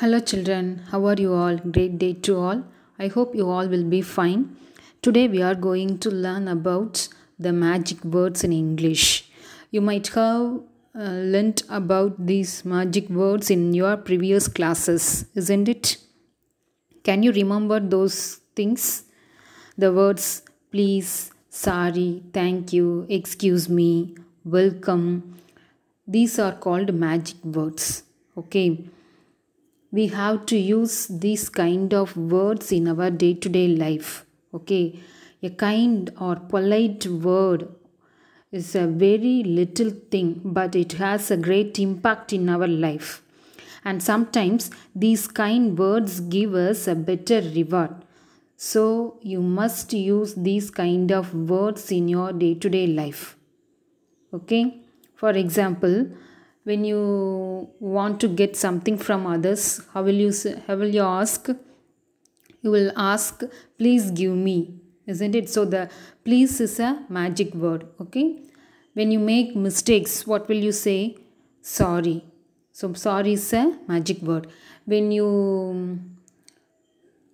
Hello children, how are you all? Great day to all. I hope you all will be fine. Today we are going to learn about the magic words in English. You might have uh, learnt about these magic words in your previous classes, isn't it? Can you remember those things? The words please, sorry, thank you, excuse me, welcome. These are called magic words. Okay we have to use these kind of words in our day to day life okay a kind or polite word is a very little thing but it has a great impact in our life and sometimes these kind words give us a better reward so you must use these kind of words in your day to day life okay for example when you want to get something from others how will you how will you ask you will ask please give me isn't it so the please is a magic word okay when you make mistakes what will you say sorry so sorry is a magic word when you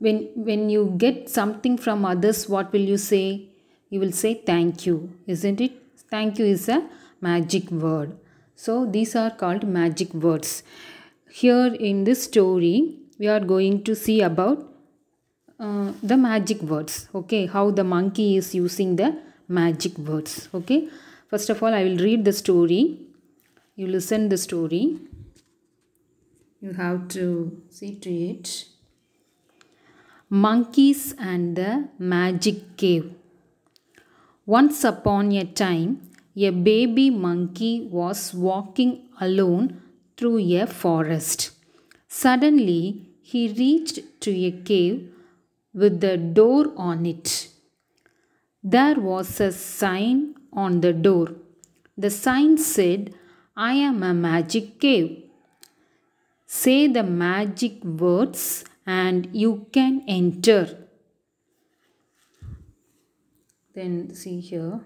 when when you get something from others what will you say you will say thank you isn't it thank you is a magic word so these are called magic words. Here in this story, we are going to see about uh, the magic words. Okay, how the monkey is using the magic words. Okay, first of all, I will read the story. You listen the story. You have to see to it. Monkeys and the Magic Cave. Once upon a time, a baby monkey was walking alone through a forest. Suddenly, he reached to a cave with the door on it. There was a sign on the door. The sign said, I am a magic cave. Say the magic words and you can enter. Then see here.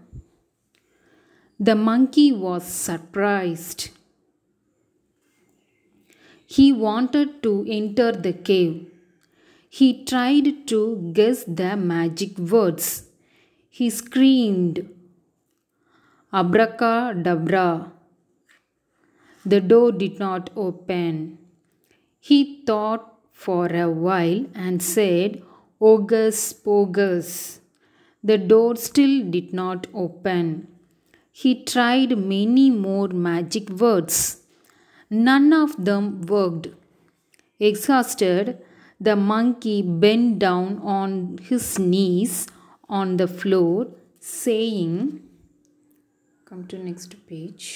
The monkey was surprised. He wanted to enter the cave. He tried to guess the magic words. He screamed, Abracadabra. The door did not open. He thought for a while and said, Ogus pogus. The door still did not open he tried many more magic words. None of them worked. Exhausted, the monkey bent down on his knees on the floor, saying, Come to next page.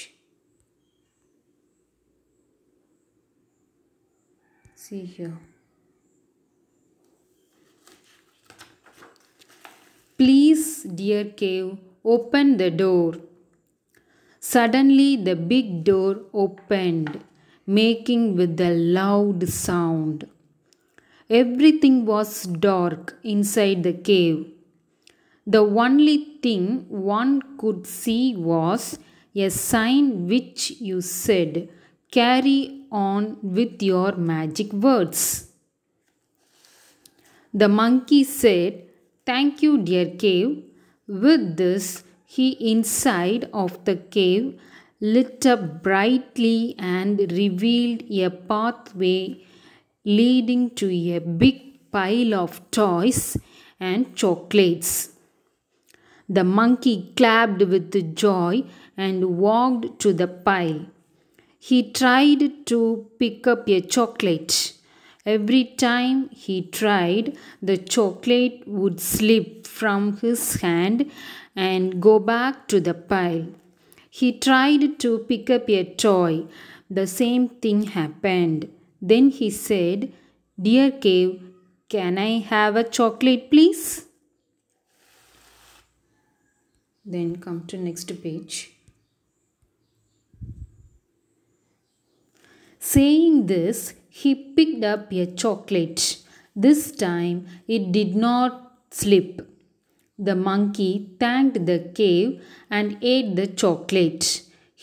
See here. Please, dear cave, open the door. Suddenly the big door opened, making with a loud sound. Everything was dark inside the cave. The only thing one could see was a sign which you said, Carry on with your magic words. The monkey said, Thank you, dear cave. With this, he inside of the cave lit up brightly and revealed a pathway leading to a big pile of toys and chocolates. The monkey clapped with joy and walked to the pile. He tried to pick up a chocolate. Every time he tried, the chocolate would slip from his hand and go back to the pile. He tried to pick up a toy. The same thing happened. Then he said, Dear cave, can I have a chocolate please? Then come to next page. Saying this, he picked up a chocolate. This time it did not slip. The monkey thanked the cave and ate the chocolate.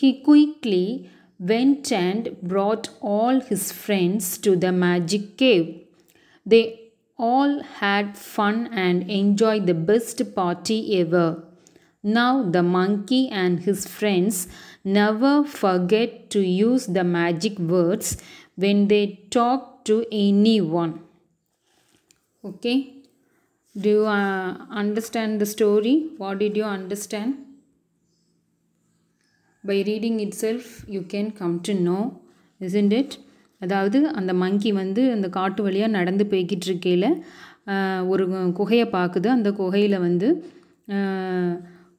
He quickly went and brought all his friends to the magic cave. They all had fun and enjoyed the best party ever. Now the monkey and his friends never forget to use the magic words when they talk to anyone. Okay. Do you uh, understand the story? What did you understand? By reading itself you can come to know it? It அதாவது அந்த மங்கி வந்து அந்த காட்டு வழியாக நடந்து போய்கிட்டு இருக்கையில் ஒரு குகையை பார்க்குது அந்த குகையில் வந்து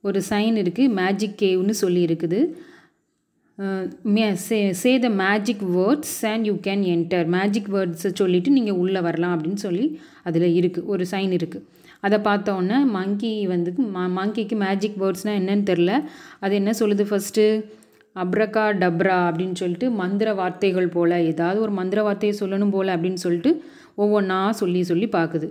ஒரு சைன் இருக்குது மேஜிக் கேவ்னு சொல்லி இருக்குது say say the magic words and you can enter magic வேர்ட்ஸை சொல்லிவிட்டு நீங்கள் உள்ளே வரலாம் அப்படின்னு சொல்லி அதில் இருக்குது ஒரு சைன் இருக்குது அதை பார்த்தோன்னே மங்கி வந்து ம மங்கிக்கு மேஜிக் வேர்ட்ஸ்னால் என்னன்னு தெரில அது என்ன சொல்லுது ஃபஸ்ட்டு அப்ரக்கா டப்ரா அப்படின்னு சொல்லிட்டு மந்திர வார்த்தைகள் போல் ஏதாவது ஒரு மந்திர வார்த்தையை சொல்லணும் போல் அப்படின்னு சொல்லிட்டு ஒவ்வொன்றா சொல்லி சொல்லி பார்க்குது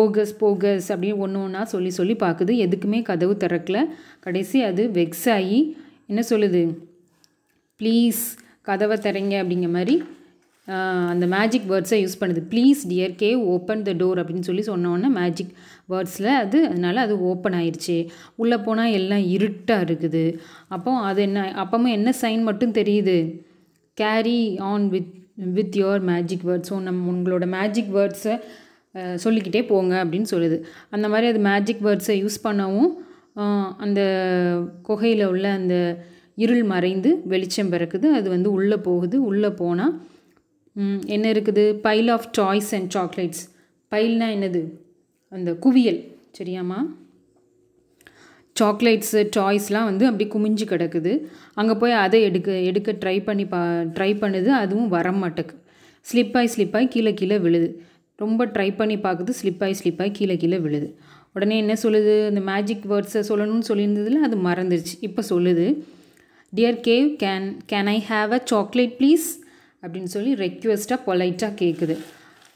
ஓகஸ் போகஸ் அப்படின்னு ஒன்று ஒன்றா சொல்லி சொல்லி பார்க்குது எதுக்குமே கதவு திறக்கலை கடைசி அது வெக்ஸ் ஆகி என்ன சொல்லுது ப்ளீஸ் கதவை தரீங்க அப்படிங்கிற மாதிரி அந்த மேஜிக் வேர்ட்ஸை யூஸ் பண்ணுது ப்ளீஸ் டியர் கே ஓப்பன் த டோர் அப்படின்னு சொல்லி சொன்னோன்னே மேஜிக் வேர்ட்ஸில் அது அதனால் அது ஓப்பன் ஆயிடுச்சு உள்ளே போனால் எல்லாம் இருட்டாக இருக்குது அப்போ அது என்ன அப்பமும் என்ன சைன் மட்டும் தெரியுது carry on with with your magic words so நம் உங்களோட மேஜிக் வேர்ட்ஸை சொல்லிக்கிட்டே போங்க அப்படின்னு சொல்லுது அந்த மாதிரி அது மேஜிக் வேர்ட்ஸை யூஸ் பண்ணவும் அந்த குகையில் உள்ள அந்த இருள் மறைந்து வெளிச்சம் பிறக்குது அது வந்து உள்ளே போகுது உள்ளே போனால் என்ன இருக்குது pile of toys and chocolates பைல்னால் என்னது அந்த குவியல் சரியாம்மா சாக்லேட்ஸு டாய்ஸ்லாம் வந்து அப்படி குமிஞ்சு கிடக்குது அங்கே போய் அதை எடுக்க எடுக்க ட்ரை பண்ணி பா ட்ரை பண்ணுது அதுவும் வர மாட்டேக்கு ஸ்லிப்பாய் ஸ்லிப்பாய் கீழே கீழே விழுது ரொம்ப ட்ரை பண்ணி பார்க்குது ஸ்லிப்பாய் ஸ்லிப்பாய் கீழே கீழே விழுது உடனே என்ன சொல்லுது அந்த மேஜிக் வேர்ட்ஸை சொல்லணும்னு சொல்லியிருந்ததில் அது மறந்துருச்சு இப்போ சொல்லுது dear cave can can I have a chocolate please அப்படின்னு சொல்லி ரெக்வெஸ்ட்டாக பொலைட்டாக கேட்குது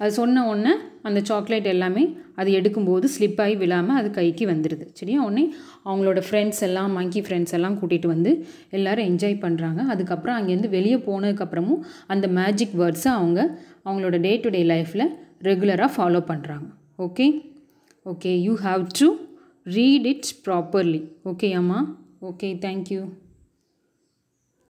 அது சொன்ன உடனே அந்த சாக்லேட் எல்லாமே அது எடுக்கும்போது ஸ்லிப் ஆகி விழாமல் அது கைக்கு வந்துடுது சரியா உடனே அவங்களோட ஃப்ரெண்ட்ஸ் எல்லாம் மங்கி ஃப்ரெண்ட்ஸ் எல்லாம் கூட்டிகிட்டு வந்து எல்லோரும் என்ஜாய் பண்ணுறாங்க அதுக்கப்புறம் அங்கேருந்து வெளியே போனதுக்கப்புறமும் அந்த மேஜிக் வேர்ட்ஸை அவங்க அவங்களோட டே டு டே லைஃப்பில் ரெகுலராக ஃபாலோ பண்ணுறாங்க okay okay you have to read it properly okay அம்மா ஓகே தேங்க்யூ